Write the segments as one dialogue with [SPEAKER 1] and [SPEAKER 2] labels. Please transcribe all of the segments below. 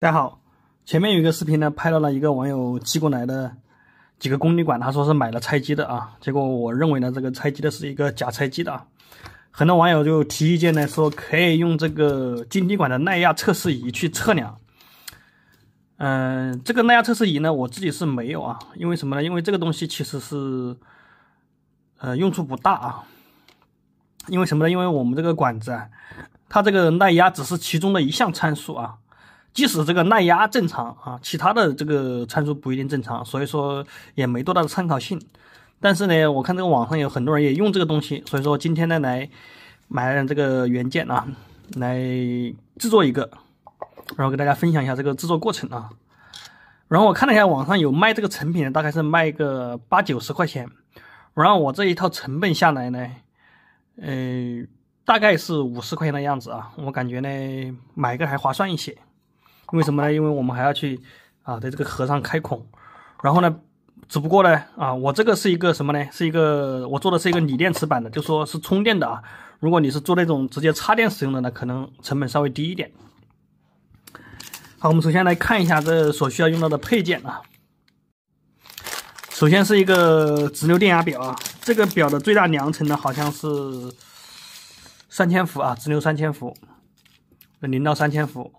[SPEAKER 1] 大家好，前面有一个视频呢，拍到了一个网友寄过来的几个功率管，他说是买了拆机的啊，结果我认为呢，这个拆机的是一个假拆机的啊。很多网友就提意见呢，说，可以用这个晶体管的耐压测试仪去测量。嗯，这个耐压测试仪呢，我自己是没有啊，因为什么呢？因为这个东西其实是，呃，用处不大啊。因为什么呢？因为我们这个管子啊，它这个耐压只是其中的一项参数啊。即使这个耐压正常啊，其他的这个参数不一定正常，所以说也没多大的参考性。但是呢，我看这个网上有很多人也用这个东西，所以说今天呢来买了点这个元件啊，来制作一个，然后给大家分享一下这个制作过程啊。然后我看了一下网上有卖这个成品的，大概是卖个八九十块钱。然后我这一套成本下来呢，呃，大概是五十块钱的样子啊。我感觉呢，买一个还划算一些。因为什么呢？因为我们还要去啊，在这个盒上开孔，然后呢，只不过呢，啊，我这个是一个什么呢？是一个我做的是一个锂电池版的，就说是充电的啊。如果你是做那种直接插电使用的呢，可能成本稍微低一点。好，我们首先来看一下这所需要用到的配件啊。首先是一个直流电压表啊，这个表的最大量程呢好像是三千伏啊，直流三千伏，零到三千伏。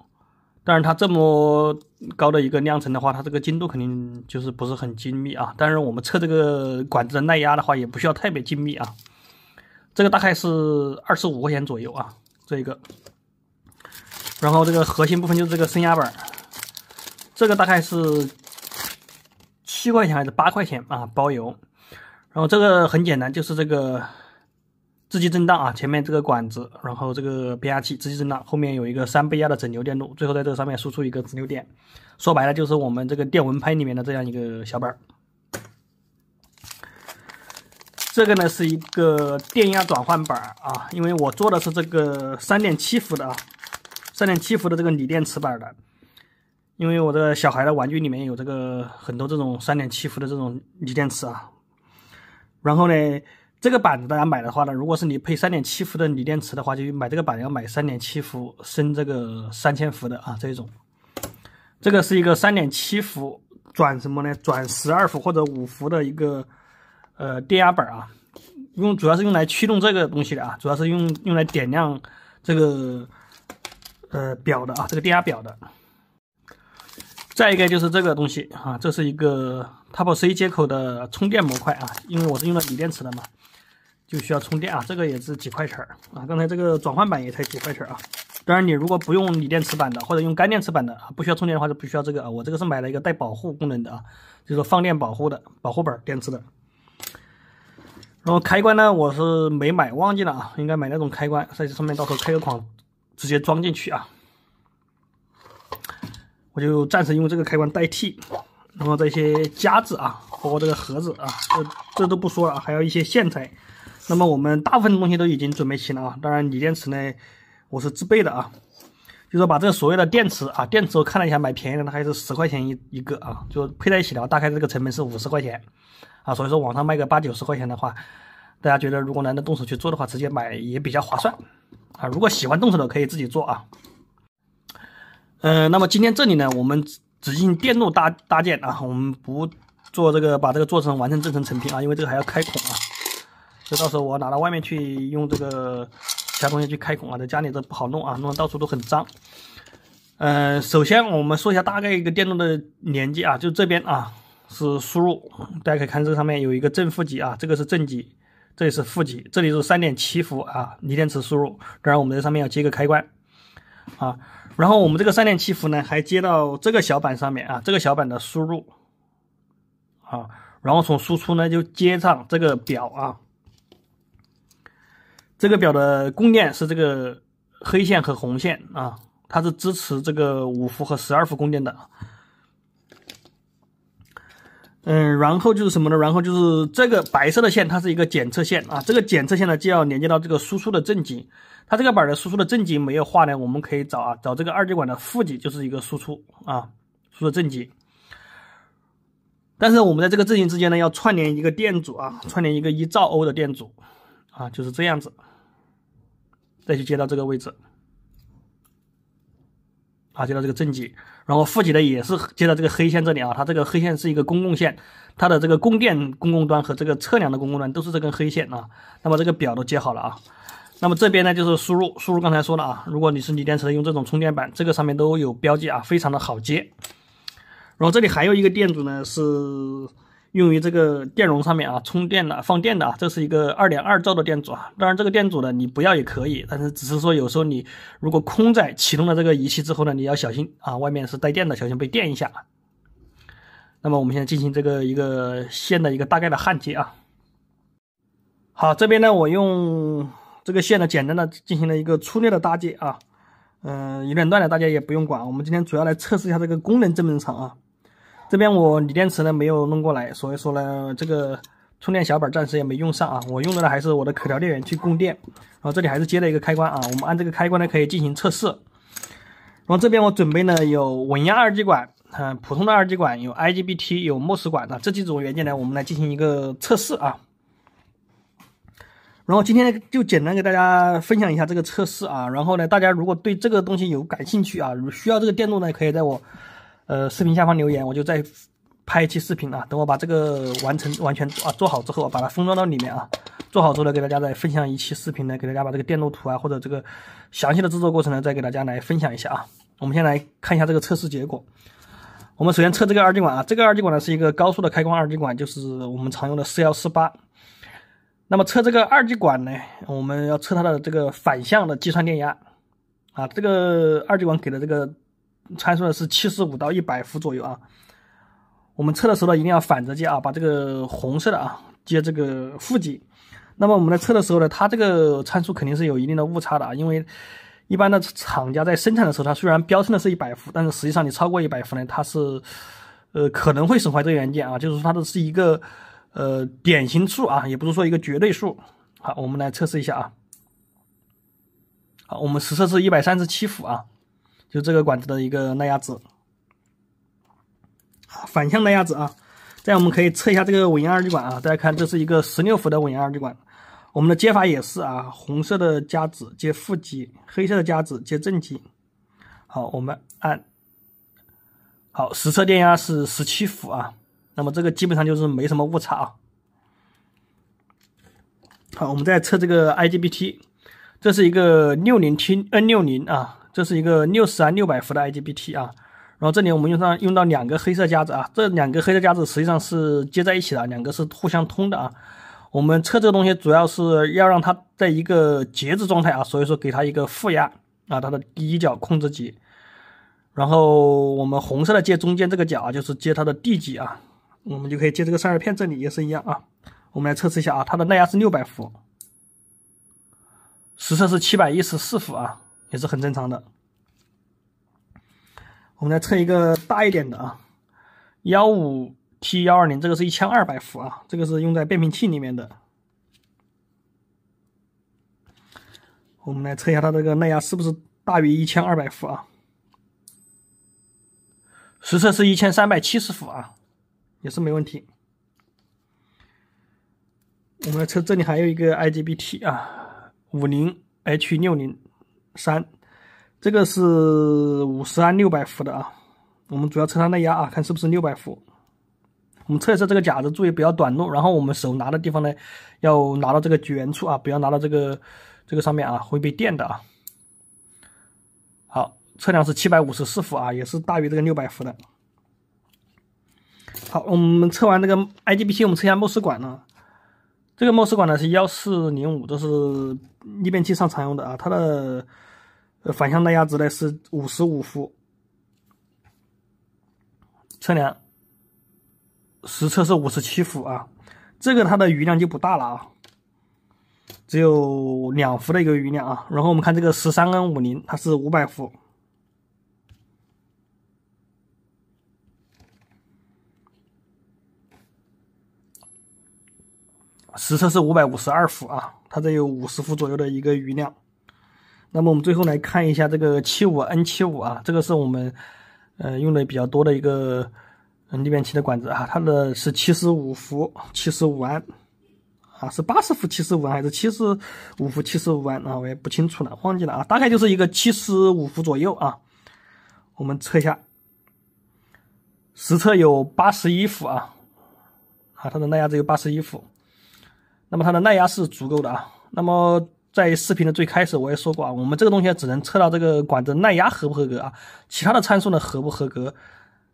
[SPEAKER 1] 但是它这么高的一个量程的话，它这个精度肯定就是不是很精密啊。但是我们测这个管子的耐压的话，也不需要特别精密啊。这个大概是二十五块钱左右啊，这一个。然后这个核心部分就是这个升压板，这个大概是七块钱还是八块钱啊？包邮。然后这个很简单，就是这个。自激震荡啊，前面这个管子，然后这个变压器自激震荡，后面有一个三倍压的整流电路，最后在这个上面输出一个直流电。说白了就是我们这个电蚊拍里面的这样一个小板儿。这个呢是一个电压转换板儿啊，因为我做的是这个三点七伏的啊，三点七伏的这个锂电池板儿的，因为我的小孩的玩具里面有这个很多这种三点七伏的这种锂电池啊，然后呢。这个板子大家买的话呢，如果是你配三点七伏的锂电池的话，就买这个板，要买三点七伏升这个三千伏的啊，这一种。这个是一个三点七伏转什么呢？转十二伏或者五伏的一个呃电压板啊，用主要是用来驱动这个东西的啊，主要是用用来点亮这个呃表的啊，这个电压表的。再一个就是这个东西啊，这是一个 Type C 接口的充电模块啊，因为我是用的锂电池的嘛，就需要充电啊。这个也是几块钱儿啊，刚才这个转换板也才几块钱啊。当然你如果不用锂电池板的，或者用干电池板的，不需要充电的话就不需要这个啊。我这个是买了一个带保护功能的啊，就是放电保护的保护板电池的。然后开关呢，我是没买，忘记了啊，应该买那种开关，在这上面到时候开个孔，直接装进去啊。我就暂时用这个开关代替，那么这些夹子啊，包括这个盒子啊，这这都不说了，还有一些线材。那么我们大部分东西都已经准备齐了啊。当然锂电池呢，我是自备的啊。就说把这个所有的电池啊，电池我看了一下，买便宜的，呢还是十块钱一一个啊，就配在一起的，话，大概这个成本是五十块钱啊。所以说网上卖个八九十块钱的话，大家觉得如果得动手去做的话，直接买也比较划算啊。如果喜欢动手的可以自己做啊。呃，那么今天这里呢，我们只只进行电路搭搭建啊，我们不做这个，把这个做成完成制成成品啊，因为这个还要开孔啊，这到时候我拿到外面去用这个其他东西去开孔啊，在家里这不好弄啊，弄得到处都很脏。嗯，首先我们说一下大概一个电路的连接啊，就这边啊是输入，大家可以看这上面有一个正负极啊，这个是正极，这里是负极，这里是三点七伏啊，锂电池输入，当然我们在上面要接个开关啊。然后我们这个三点七伏呢，还接到这个小板上面啊，这个小板的输入，啊，然后从输出呢就接上这个表啊，这个表的供电是这个黑线和红线啊，它是支持这个五伏和十二伏供电的。嗯，然后就是什么呢？然后就是这个白色的线，它是一个检测线啊。这个检测线呢，就要连接到这个输出的正极。它这个板的输出的正极没有画呢，我们可以找啊，找这个二极管的负极，就是一个输出啊，输出正极。但是我们在这个正极之间呢，要串联一个电阻啊，串联一个一兆欧的电阻啊，就是这样子，再去接到这个位置，啊，接到这个正极。然后负极的也是接到这个黑线这里啊，它这个黑线是一个公共线，它的这个供电公共端和这个测量的公共端都是这根黑线啊。那么这个表都接好了啊。那么这边呢就是输入，输入刚才说了啊，如果你是锂电池的，用这种充电板，这个上面都有标记啊，非常的好接。然后这里还有一个电阻呢是。用于这个电容上面啊，充电的、放电的啊，这是一个二点二兆的电阻啊。当然这个电阻呢，你不要也可以，但是只是说有时候你如果空载启动了这个仪器之后呢，你要小心啊，外面是带电的，小心被电一下那么我们现在进行这个一个线的一个大概的焊接啊。好，这边呢我用这个线呢简单的进行了一个粗略的搭接啊，嗯，有点乱了，大家也不用管，我们今天主要来测试一下这个功能正不正常啊。这边我锂电池呢没有弄过来，所以说呢，这个充电小板暂时也没用上啊。我用的呢还是我的可调电源去供电然后这里还是接了一个开关啊，我们按这个开关呢可以进行测试。然后这边我准备呢有稳压二极管，嗯，普通的二极管，有 IGBT，有 mos 管的这几种元件呢，我们来进行一个测试啊。然后今天就简单给大家分享一下这个测试啊。然后呢，大家如果对这个东西有感兴趣啊，需要这个电路呢，可以在我。呃，视频下方留言，我就再拍一期视频啊。等我把这个完成完全啊做好之后啊，把它封装到里面啊，做好之后呢，给大家再分享一期视频呢，给大家把这个电路图啊或者这个详细的制作过程呢，再给大家来分享一下啊。我们先来看一下这个测试结果。我们首先测这个二极管啊，这个二极管呢是一个高速的开关二极管，就是我们常用的4148。那么测这个二极管呢，我们要测它的这个反向的计算电压啊，这个二极管给的这个。参数呢是七十五到一百伏左右啊，我们测的时候呢，一定要反着接啊，把这个红色的啊接这个负极。那么我们在测的时候呢，它这个参数肯定是有一定的误差的啊，因为一般的厂家在生产的时候，它虽然标称的是一百伏，但是实际上你超过一百伏呢，它是呃可能会损坏这个元件啊，就是说它的是一个呃典型数啊，也不是说一个绝对数。好，我们来测试一下啊。好，我们实测是一百三十七伏啊。就这个管子的一个耐压值，反向耐压值啊。这样我们可以测一下这个稳压二极管啊。大家看，这是一个十六伏的稳压二极管，我们的接法也是啊，红色的夹子接负极，黑色的夹子接正极。好，我们按。好，实测电压是十七伏啊。那么这个基本上就是没什么误差啊。好，我们再测这个 IGBT，这是一个六零 T N 六零啊。这是一个六十安六百伏的 IGBT 啊，然后这里我们用上用到两个黑色夹子啊，这两个黑色夹子实际上是接在一起的，两个是互相通的啊。我们测这个东西主要是要让它在一个截止状态啊，所以说给它一个负压啊，它的第一脚控制级。然后我们红色的接中间这个角啊，就是接它的地级啊，我们就可以接这个散热片这里也是一样啊。我们来测试一下啊，它的耐压是六百伏，实测是七百一十四伏啊。也是很正常的。我们来测一个大一点的啊，幺五 T 幺二零，这个是一千二百伏啊，这个是用在变频器里面的。我们来测一下它这个耐压是不是大于一千二百伏啊？实测是一千三百七十伏啊，也是没问题。我们来测，这里还有一个 IGBT 啊，五零 H 六零。三，这个是五十安六百伏的啊，我们主要测它耐压啊，看是不是六百伏。我们测一测这个夹的，注意不要短路。然后我们手拿的地方呢，要拿到这个绝缘处啊，不要拿到这个这个上面啊，会被电的啊。好，测量是七百五十四伏啊，也是大于这个六百伏的。好，我们测完这个 IGBT，我们测一下 mos 管呢。这个 mos 管呢是幺四零五，这是逆变器上常用的啊，它的。反向耐压值呢是五十五伏，测量实测是五十七伏啊，这个它的余量就不大了啊，只有两伏的一个余量啊。然后我们看这个十三跟五零，它是五百伏，实测是五百五十二伏啊，它这有五十伏左右的一个余量。那么我们最后来看一下这个七五 N 七五啊，这个是我们呃用的比较多的一个嗯逆变器的管子啊，它的是七十五伏七十五安啊，是八十伏七十五安还是七十五伏七十五安啊？我也不清楚了，忘记了啊，大概就是一个七十五伏左右啊。我们测一下，实测有八十一伏啊，啊，它的耐压只有八十一伏，那么它的耐压是足够的啊，那么。在视频的最开始我也说过啊，我们这个东西只能测到这个管子耐压合不合格啊，其他的参数呢合不合格，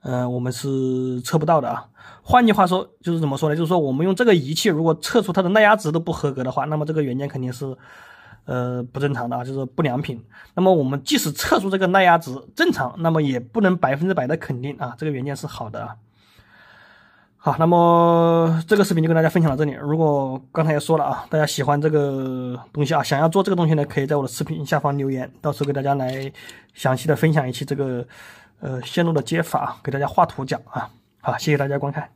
[SPEAKER 1] 呃，我们是测不到的啊。换句话说就是怎么说呢？就是说我们用这个仪器如果测出它的耐压值都不合格的话，那么这个元件肯定是呃不正常的啊，就是不良品。那么我们即使测出这个耐压值正常，那么也不能百分之百的肯定啊，这个元件是好的啊。好，那么这个视频就跟大家分享到这里。如果刚才也说了啊，大家喜欢这个东西啊，想要做这个东西呢，可以在我的视频下方留言，到时候给大家来详细的分享一期这个呃线路的接法，给大家画图讲啊。好，谢谢大家观看。